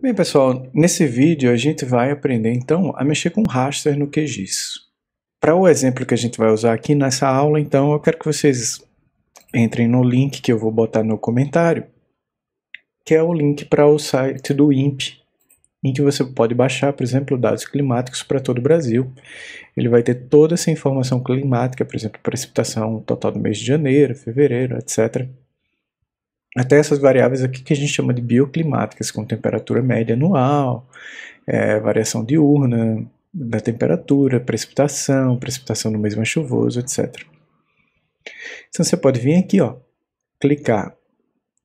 Bem pessoal, nesse vídeo a gente vai aprender então a mexer com raster no QGIS. Para o exemplo que a gente vai usar aqui nessa aula, então eu quero que vocês entrem no link que eu vou botar no comentário, que é o link para o site do INPE, em que você pode baixar, por exemplo, dados climáticos para todo o Brasil. Ele vai ter toda essa informação climática, por exemplo, precipitação total do mês de janeiro, fevereiro, etc até essas variáveis aqui que a gente chama de bioclimáticas, como temperatura média anual, é, variação diurna da temperatura, precipitação, precipitação no mês mais chuvoso, etc. Então você pode vir aqui, ó, clicar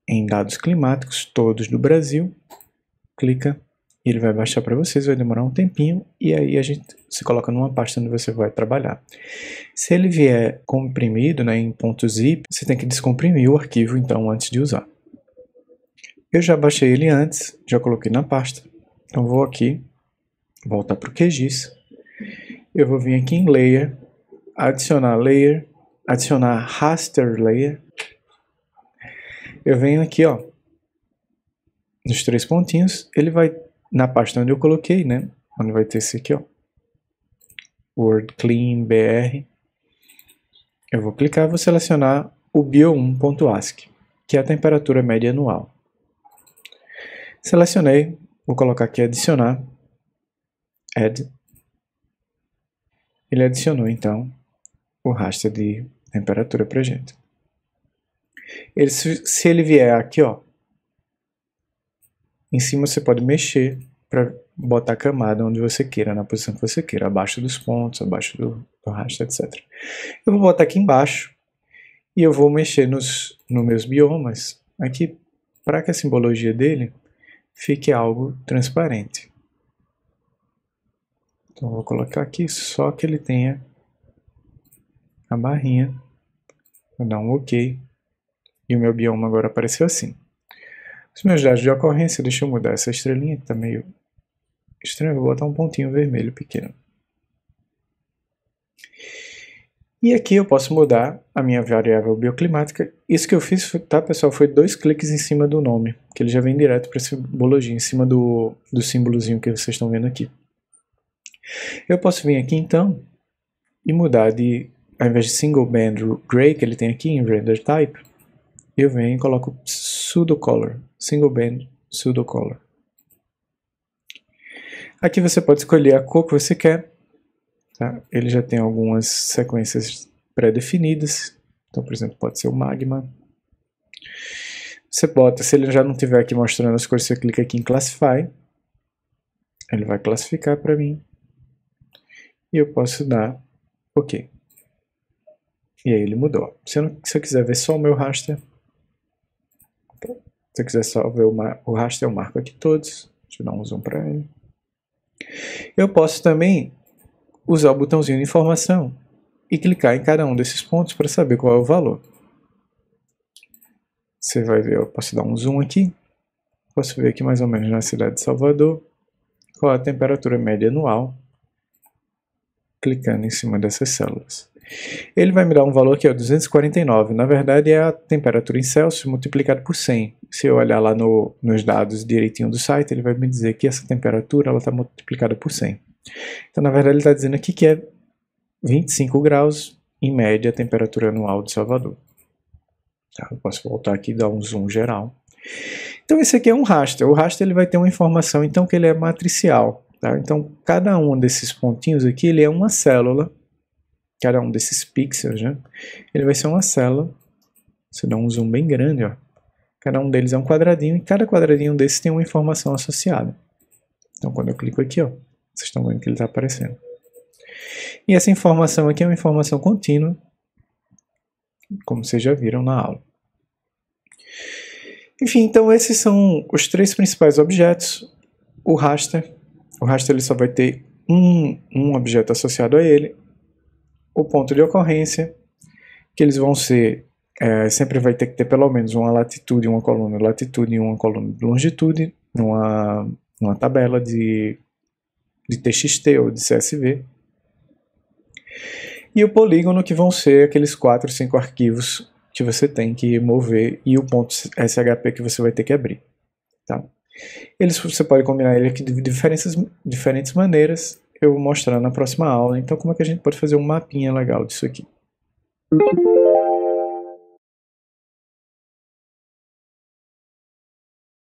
em dados climáticos todos do Brasil, clica e ele vai baixar para vocês, vai demorar um tempinho e aí a gente se coloca numa pasta onde você vai trabalhar. Se ele vier comprimido né, em ponto .zip, você tem que descomprimir o arquivo então antes de usar. Eu já baixei ele antes, já coloquei na pasta, então vou aqui, voltar para o QGIS, eu vou vir aqui em Layer, adicionar Layer, adicionar Raster Layer, eu venho aqui ó, nos três pontinhos, ele vai na pasta onde eu coloquei, né? Onde vai ter esse aqui, ó. Word Clean BR. Eu vou clicar e vou selecionar o bio 1ask que é a temperatura média anual. Selecionei, vou colocar aqui adicionar, add. Ele adicionou então o raster de temperatura para gente. Ele, se ele vier aqui, ó, em cima você pode mexer para botar a camada onde você queira, na posição que você queira, abaixo dos pontos, abaixo do, do rastro, etc. Eu vou botar aqui embaixo e eu vou mexer nos, nos meus biomas aqui para que a simbologia dele fique algo transparente. Então vou colocar aqui só que ele tenha a barrinha, vou dar um OK e o meu bioma agora apareceu assim. Os meus dados de ocorrência, deixa eu mudar essa estrelinha que está meio estranho, vou botar um pontinho vermelho pequeno. E aqui eu posso mudar a minha variável bioclimática. Isso que eu fiz, tá pessoal, foi dois cliques em cima do nome, que ele já vem direto para a simbologia, em cima do, do símbolozinho que vocês estão vendo aqui. Eu posso vir aqui então e mudar de, ao invés de single band gray que ele tem aqui em render type, eu venho e coloco pseudocolor, single band pseudocolor. Aqui você pode escolher a cor que você quer. Tá? Ele já tem algumas sequências pré-definidas. Então, por exemplo, pode ser o magma. Você bota, se ele já não tiver aqui mostrando as cores, você clica aqui em Classify. Ele vai classificar para mim. E eu posso dar OK. E aí ele mudou. Se eu, não, se eu quiser ver só o meu raster, se você quiser só ver o, o rastro, eu marco aqui todos. Deixa eu dar um zoom para ele. Eu posso também usar o botãozinho de informação e clicar em cada um desses pontos para saber qual é o valor. Você vai ver, eu posso dar um zoom aqui. Posso ver aqui mais ou menos na cidade de Salvador qual é a temperatura média anual, clicando em cima dessas células. Ele vai me dar um valor que é 249. Na verdade, é a temperatura em Celsius multiplicada por 100. Se eu olhar lá no, nos dados direitinho do site, ele vai me dizer que essa temperatura está multiplicada por 100. Então, na verdade, ele está dizendo aqui que é 25 graus, em média, a temperatura anual de Salvador. Tá, eu posso voltar aqui e dar um zoom geral. Então, esse aqui é um raster. O raster ele vai ter uma informação, então, que ele é matricial. Tá? Então, cada um desses pontinhos aqui ele é uma célula cada um desses pixels, né? Ele vai ser uma célula. Se dá um zoom bem grande, ó. Cada um deles é um quadradinho e cada quadradinho desse tem uma informação associada. Então, quando eu clico aqui, ó, vocês estão vendo que ele está aparecendo. E essa informação aqui é uma informação contínua, como vocês já viram na aula. Enfim, então esses são os três principais objetos. O raster, o raster ele só vai ter um, um objeto associado a ele, o ponto de ocorrência, que eles vão ser, é, sempre vai ter que ter pelo menos uma latitude, uma coluna de latitude e uma coluna de longitude, numa, numa tabela de, de TXT ou de CSV. E o polígono, que vão ser aqueles 4, 5 arquivos que você tem que mover e o ponto SHP que você vai ter que abrir. Tá? Eles, você pode combinar ele aqui de diferentes, diferentes maneiras, eu vou mostrar na próxima aula. Então, como é que a gente pode fazer um mapinha legal disso aqui.